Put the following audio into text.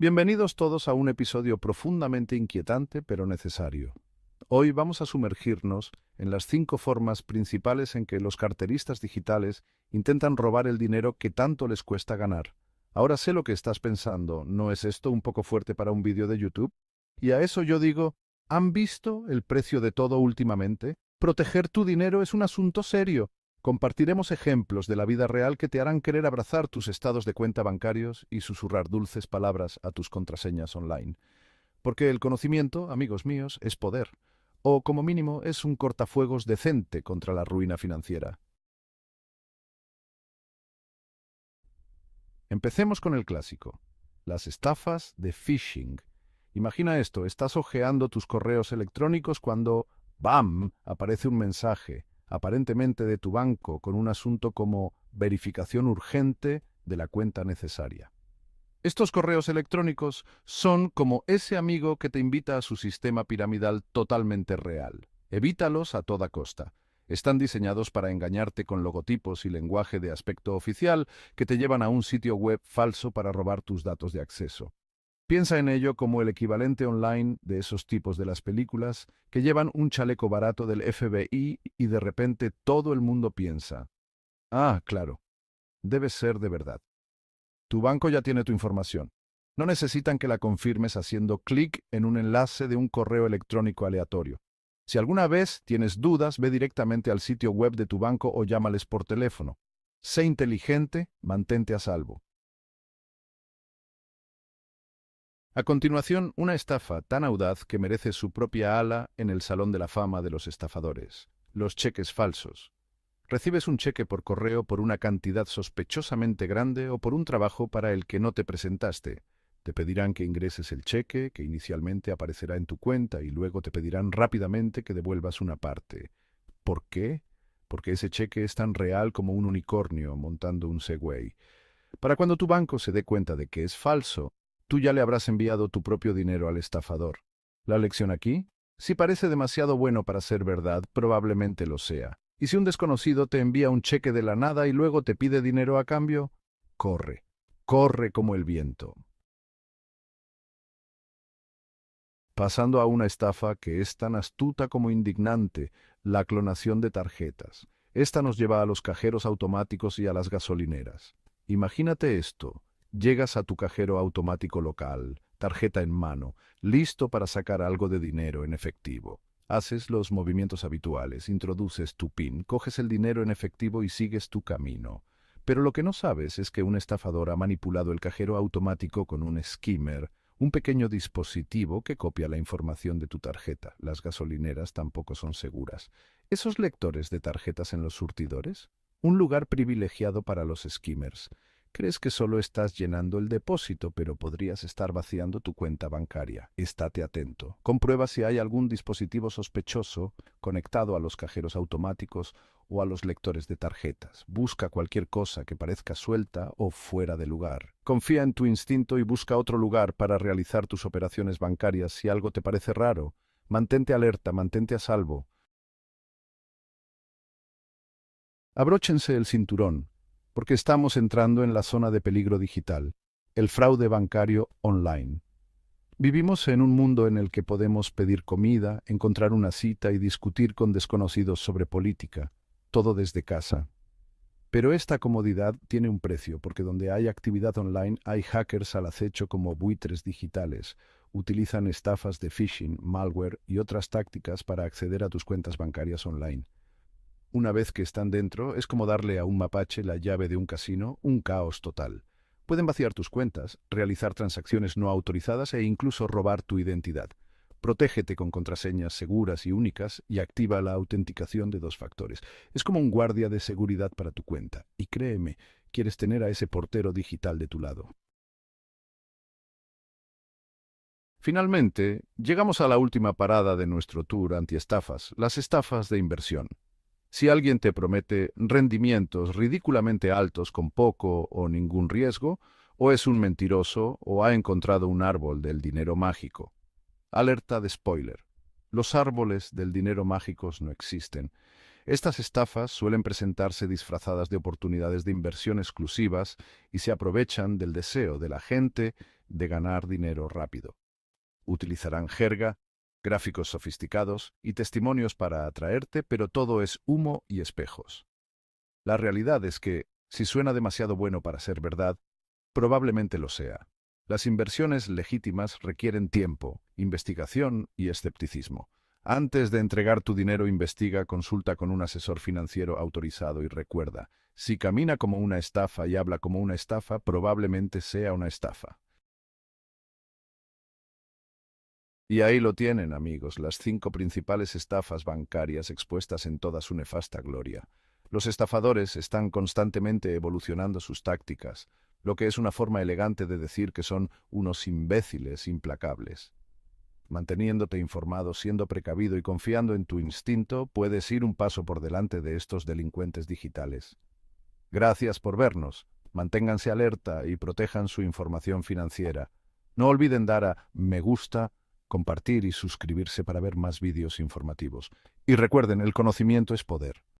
Bienvenidos todos a un episodio profundamente inquietante pero necesario. Hoy vamos a sumergirnos en las cinco formas principales en que los carteristas digitales intentan robar el dinero que tanto les cuesta ganar. Ahora sé lo que estás pensando, ¿no es esto un poco fuerte para un vídeo de YouTube? Y a eso yo digo, ¿han visto el precio de todo últimamente? Proteger tu dinero es un asunto serio, Compartiremos ejemplos de la vida real que te harán querer abrazar tus estados de cuenta bancarios y susurrar dulces palabras a tus contraseñas online. Porque el conocimiento, amigos míos, es poder, o como mínimo es un cortafuegos decente contra la ruina financiera. Empecemos con el clásico, las estafas de phishing. Imagina esto, estás hojeando tus correos electrónicos cuando, ¡bam!, aparece un mensaje aparentemente de tu banco, con un asunto como verificación urgente de la cuenta necesaria. Estos correos electrónicos son como ese amigo que te invita a su sistema piramidal totalmente real. Evítalos a toda costa. Están diseñados para engañarte con logotipos y lenguaje de aspecto oficial que te llevan a un sitio web falso para robar tus datos de acceso. Piensa en ello como el equivalente online de esos tipos de las películas que llevan un chaleco barato del FBI y de repente todo el mundo piensa, ah, claro, debe ser de verdad. Tu banco ya tiene tu información. No necesitan que la confirmes haciendo clic en un enlace de un correo electrónico aleatorio. Si alguna vez tienes dudas, ve directamente al sitio web de tu banco o llámales por teléfono. Sé inteligente, mantente a salvo. A continuación, una estafa tan audaz que merece su propia ala en el Salón de la Fama de los Estafadores, los cheques falsos. Recibes un cheque por correo por una cantidad sospechosamente grande o por un trabajo para el que no te presentaste. Te pedirán que ingreses el cheque, que inicialmente aparecerá en tu cuenta, y luego te pedirán rápidamente que devuelvas una parte. ¿Por qué? Porque ese cheque es tan real como un unicornio montando un Segway. Para cuando tu banco se dé cuenta de que es falso, tú ya le habrás enviado tu propio dinero al estafador. La lección aquí, si parece demasiado bueno para ser verdad, probablemente lo sea. Y si un desconocido te envía un cheque de la nada y luego te pide dinero a cambio, corre, corre como el viento. Pasando a una estafa que es tan astuta como indignante, la clonación de tarjetas. Esta nos lleva a los cajeros automáticos y a las gasolineras. Imagínate esto, Llegas a tu cajero automático local, tarjeta en mano, listo para sacar algo de dinero en efectivo. Haces los movimientos habituales, introduces tu PIN, coges el dinero en efectivo y sigues tu camino. Pero lo que no sabes es que un estafador ha manipulado el cajero automático con un skimmer, un pequeño dispositivo que copia la información de tu tarjeta. Las gasolineras tampoco son seguras. ¿Esos lectores de tarjetas en los surtidores? Un lugar privilegiado para los skimmers. Crees que solo estás llenando el depósito, pero podrías estar vaciando tu cuenta bancaria. Estate atento. Comprueba si hay algún dispositivo sospechoso conectado a los cajeros automáticos o a los lectores de tarjetas. Busca cualquier cosa que parezca suelta o fuera de lugar. Confía en tu instinto y busca otro lugar para realizar tus operaciones bancarias si algo te parece raro. Mantente alerta, mantente a salvo. Abróchense el cinturón porque estamos entrando en la zona de peligro digital, el fraude bancario online. Vivimos en un mundo en el que podemos pedir comida, encontrar una cita y discutir con desconocidos sobre política, todo desde casa. Pero esta comodidad tiene un precio, porque donde hay actividad online hay hackers al acecho como buitres digitales. Utilizan estafas de phishing, malware y otras tácticas para acceder a tus cuentas bancarias online. Una vez que están dentro, es como darle a un mapache la llave de un casino, un caos total. Pueden vaciar tus cuentas, realizar transacciones no autorizadas e incluso robar tu identidad. Protégete con contraseñas seguras y únicas y activa la autenticación de dos factores. Es como un guardia de seguridad para tu cuenta. Y créeme, quieres tener a ese portero digital de tu lado. Finalmente, llegamos a la última parada de nuestro tour antiestafas, las estafas de inversión. Si alguien te promete rendimientos ridículamente altos con poco o ningún riesgo, o es un mentiroso o ha encontrado un árbol del dinero mágico. Alerta de spoiler. Los árboles del dinero mágicos no existen. Estas estafas suelen presentarse disfrazadas de oportunidades de inversión exclusivas y se aprovechan del deseo de la gente de ganar dinero rápido. Utilizarán jerga, gráficos sofisticados y testimonios para atraerte, pero todo es humo y espejos. La realidad es que, si suena demasiado bueno para ser verdad, probablemente lo sea. Las inversiones legítimas requieren tiempo, investigación y escepticismo. Antes de entregar tu dinero, investiga, consulta con un asesor financiero autorizado y recuerda, si camina como una estafa y habla como una estafa, probablemente sea una estafa. Y ahí lo tienen, amigos, las cinco principales estafas bancarias expuestas en toda su nefasta gloria. Los estafadores están constantemente evolucionando sus tácticas, lo que es una forma elegante de decir que son unos imbéciles implacables. Manteniéndote informado, siendo precavido y confiando en tu instinto, puedes ir un paso por delante de estos delincuentes digitales. Gracias por vernos. Manténganse alerta y protejan su información financiera. No olviden dar a me gusta compartir y suscribirse para ver más vídeos informativos. Y recuerden, el conocimiento es poder.